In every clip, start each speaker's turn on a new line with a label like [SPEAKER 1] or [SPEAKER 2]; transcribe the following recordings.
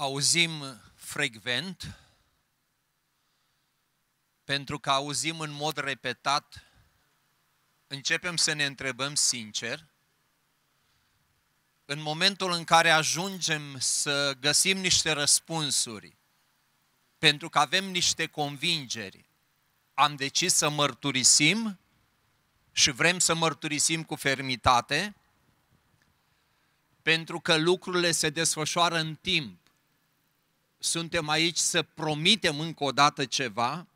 [SPEAKER 1] auzim frecvent, pentru că auzim în mod repetat, începem să ne întrebăm sincer, în momentul în care ajungem să găsim niște răspunsuri, pentru că avem niște convingeri, am decis să mărturisim și vrem să mărturisim cu fermitate, pentru că lucrurile se desfășoară în timp suntem aici să promitem încă o dată ceva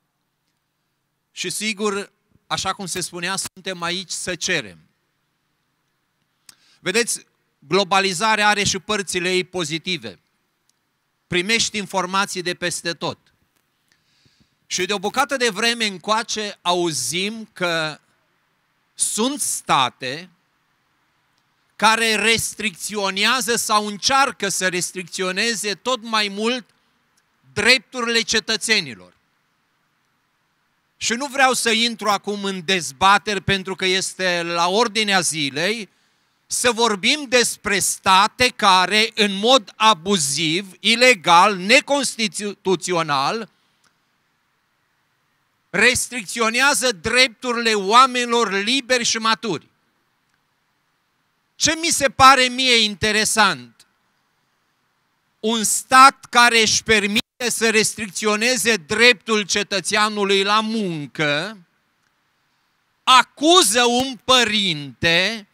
[SPEAKER 1] și sigur, așa cum se spunea, suntem aici să cerem. Vedeți, globalizarea are și părțile ei pozitive. Primești informații de peste tot. Și de o bucată de vreme încoace auzim că sunt state care restricționează sau încearcă să restricționeze tot mai mult drepturile cetățenilor. Și nu vreau să intru acum în dezbateri pentru că este la ordinea zilei, să vorbim despre state care în mod abuziv, ilegal, neconstituțional restricționează drepturile oamenilor liberi și maturi. Ce mi se pare mie interesant un stat care își permite să restricționeze dreptul cetățeanului la muncă, acuză un părinte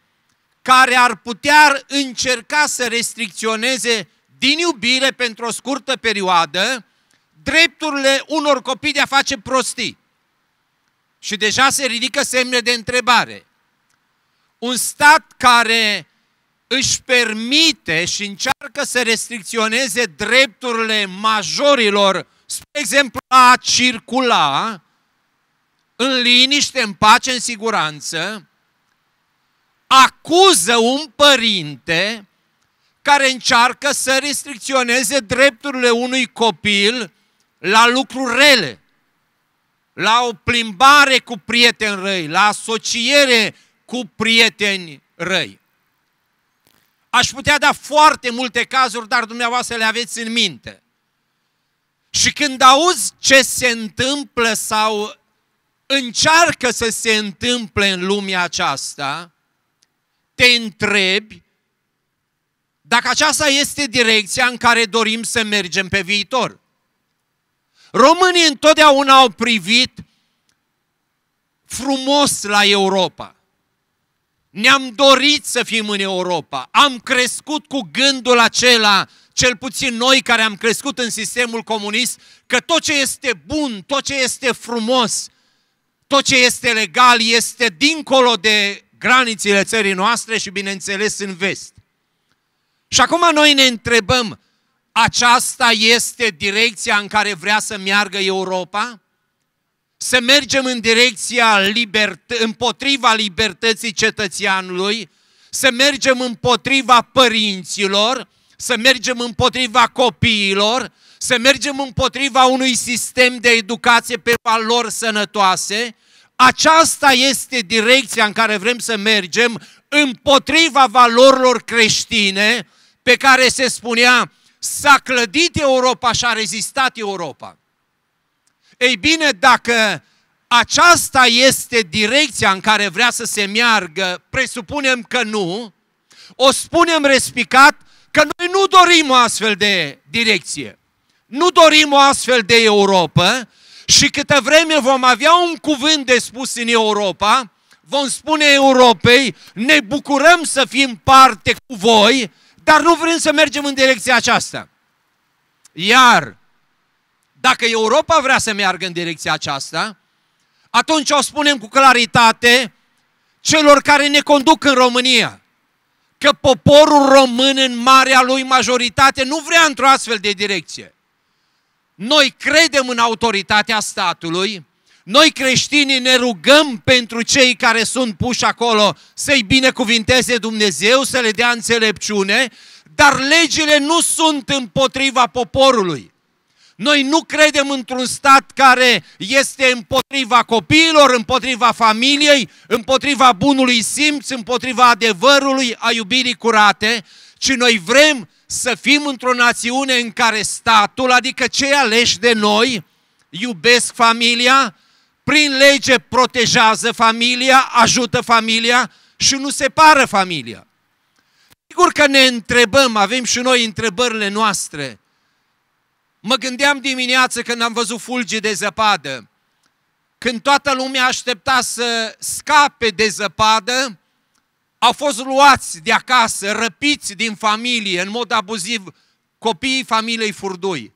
[SPEAKER 1] care ar putea încerca să restricționeze din iubire pentru o scurtă perioadă drepturile unor copii de a face prostii. Și deja se ridică semne de întrebare. Un stat care își permite și încearcă să restricționeze drepturile majorilor, spre exemplu, a circula în liniște, în pace, în siguranță, acuză un părinte care încearcă să restricționeze drepturile unui copil la lucruri rele, la o plimbare cu prieteni răi, la asociere cu prieteni răi. Aș putea da foarte multe cazuri, dar dumneavoastră le aveți în minte. Și când auzi ce se întâmplă sau încearcă să se întâmple în lumea aceasta, te întrebi dacă aceasta este direcția în care dorim să mergem pe viitor. Românii întotdeauna au privit frumos la Europa. Ne-am dorit să fim în Europa. Am crescut cu gândul acela, cel puțin noi care am crescut în sistemul comunist, că tot ce este bun, tot ce este frumos, tot ce este legal este dincolo de granițile țării noastre și, bineînțeles, în vest. Și acum noi ne întrebăm, aceasta este direcția în care vrea să meargă Europa? să mergem în direcția libert- împotriva libertății cetățeanului, să mergem împotriva părinților, să mergem împotriva copiilor, să mergem împotriva unui sistem de educație pe valori sănătoase. Aceasta este direcția în care vrem să mergem împotriva valorilor creștine pe care se spunea s-a clădit Europa și a rezistat Europa. Ei bine, dacă aceasta este direcția în care vrea să se meargă, presupunem că nu, o spunem respicat că noi nu dorim o astfel de direcție. Nu dorim o astfel de Europa și câtă vreme vom avea un cuvânt de spus în Europa, vom spune Europei, ne bucurăm să fim parte cu voi, dar nu vrem să mergem în direcția aceasta. Iar dacă Europa vrea să meargă în direcția aceasta, atunci o spunem cu claritate celor care ne conduc în România că poporul român în marea lui majoritate nu vrea într-o astfel de direcție. Noi credem în autoritatea statului, noi creștinii ne rugăm pentru cei care sunt puși acolo să-i binecuvinteze Dumnezeu, să le dea înțelepciune, dar legile nu sunt împotriva poporului. Noi nu credem într-un stat care este împotriva copiilor, împotriva familiei, împotriva bunului simț, împotriva adevărului, a iubirii curate, ci noi vrem să fim într-o națiune în care statul, adică cei aleși de noi, iubesc familia, prin lege protejează familia, ajută familia și nu separă familia. Sigur că ne întrebăm, avem și noi întrebările noastre, Mă gândeam dimineață când am văzut fulgi de zăpadă, când toată lumea aștepta să scape de zăpadă, au fost luați de acasă, răpiți din familie, în mod abuziv, copiii familiei Furdui.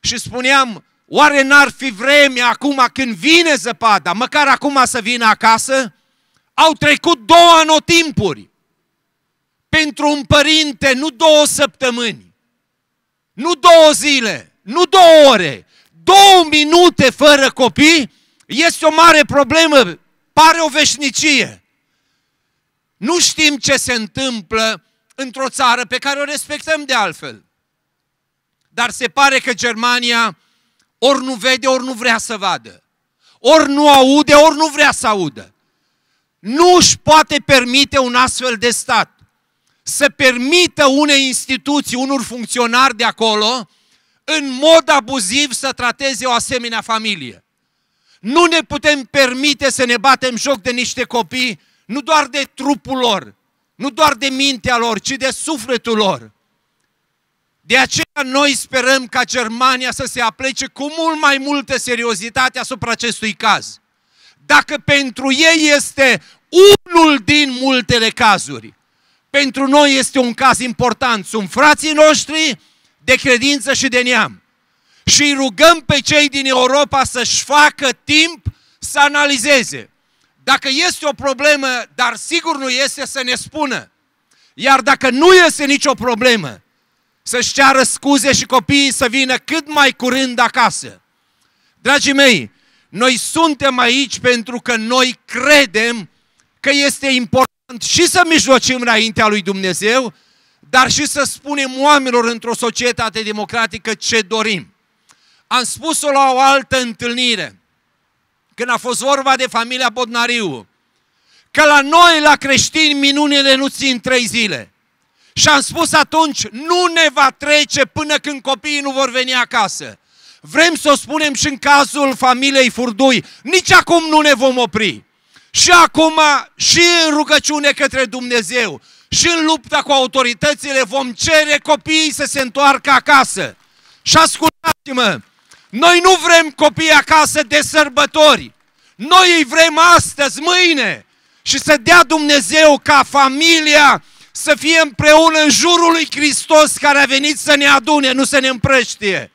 [SPEAKER 1] Și spuneam, oare n-ar fi vreme acum când vine zăpada, măcar acum să vină acasă? Au trecut două anotimpuri pentru un părinte, nu două săptămâni, nu două zile, nu două ore, două minute fără copii este o mare problemă, pare o veșnicie. Nu știm ce se întâmplă într-o țară pe care o respectăm de altfel. Dar se pare că Germania ori nu vede, ori nu vrea să vadă. Ori nu aude, ori nu vrea să audă. Nu își poate permite un astfel de stat să permită unei instituții, unor funcționari de acolo, în mod abuziv să trateze o asemenea familie. Nu ne putem permite să ne batem joc de niște copii, nu doar de trupul lor, nu doar de mintea lor, ci de sufletul lor. De aceea noi sperăm ca Germania să se aplece cu mult mai multă seriozitate asupra acestui caz. Dacă pentru ei este unul din multele cazuri, pentru noi este un caz important. Sunt frații noștri, de credință și de neam. Și îi rugăm pe cei din Europa să-și facă timp să analizeze. Dacă este o problemă, dar sigur nu este, să ne spună. Iar dacă nu este nicio problemă, să-și ceară scuze și copiii să vină cât mai curând acasă. Dragii mei, noi suntem aici pentru că noi credem că este important și să mijlocim înaintea lui Dumnezeu, dar și să spunem oamenilor într-o societate democratică ce dorim. Am spus-o la o altă întâlnire, când a fost vorba de familia Bodnariu, că la noi, la creștini, minunile nu țin trei zile. Și am spus atunci, nu ne va trece până când copiii nu vor veni acasă. Vrem să o spunem și în cazul familiei Furdui, nici acum nu ne vom opri. Și acum, și în rugăciune către Dumnezeu, și în lupta cu autoritățile vom cere copiii să se întoarcă acasă. Și ascultați-mă, noi nu vrem copii acasă de sărbători. Noi îi vrem astăzi, mâine. Și să dea Dumnezeu ca familia să fie împreună în jurul lui Hristos care a venit să ne adune, nu să ne împrăștie.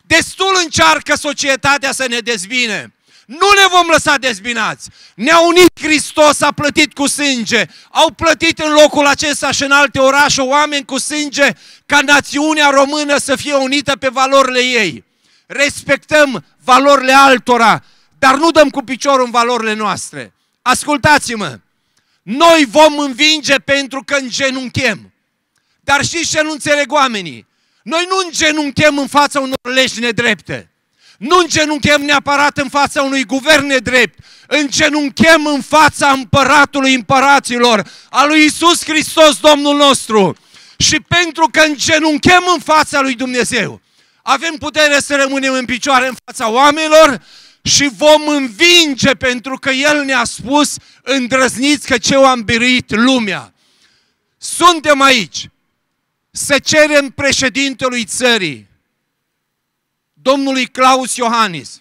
[SPEAKER 1] Destul încearcă societatea să ne dezbine. Nu ne vom lăsa dezbinați. Ne-a unit Hristos, a plătit cu sânge. Au plătit în locul acesta și în alte orașe oameni cu sânge ca națiunea română să fie unită pe valorile ei. Respectăm valorile altora, dar nu dăm cu piciorul în valorile noastre. Ascultați-mă! Noi vom învinge pentru că îngenunchem. Dar știți ce nu înțeleg oamenii? Noi nu îngenunchem în fața unor legi nedrepte. Nu îngenunchem neapărat în fața unui guvern nedrept, îngenunchem în fața împăratului împăraților, a lui Isus Hristos Domnul nostru. Și pentru că îngenunchem în fața lui Dumnezeu, avem putere să rămânem în picioare în fața oamenilor și vom învinge pentru că El ne-a spus îndrăzniți că ce am biruit lumea. Suntem aici să cerem președintelui țării domnului Claus Iohannis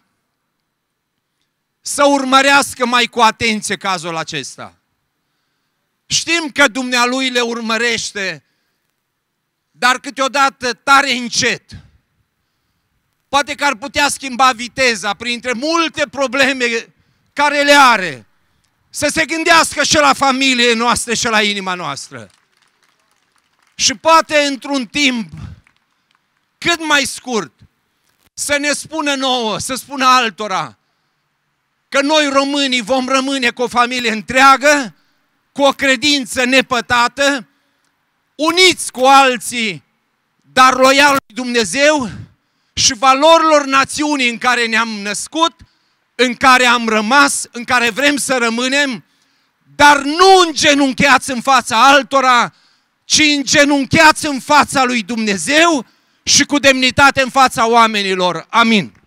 [SPEAKER 1] să urmărească mai cu atenție cazul acesta. Știm că dumnealui le urmărește, dar câteodată tare încet. Poate că ar putea schimba viteza printre multe probleme care le are. Să se gândească și la familie noastră și la inima noastră. Și poate într-un timp cât mai scurt, să ne spună nouă, să spună altora că noi românii vom rămâne cu o familie întreagă, cu o credință nepătată, uniți cu alții, dar loial lui Dumnezeu și valorilor națiunii în care ne-am născut, în care am rămas, în care vrem să rămânem, dar nu îngenuncheați în fața altora, ci îngenuncheați în fața lui Dumnezeu și cu demnitate în fața oamenilor. Amin.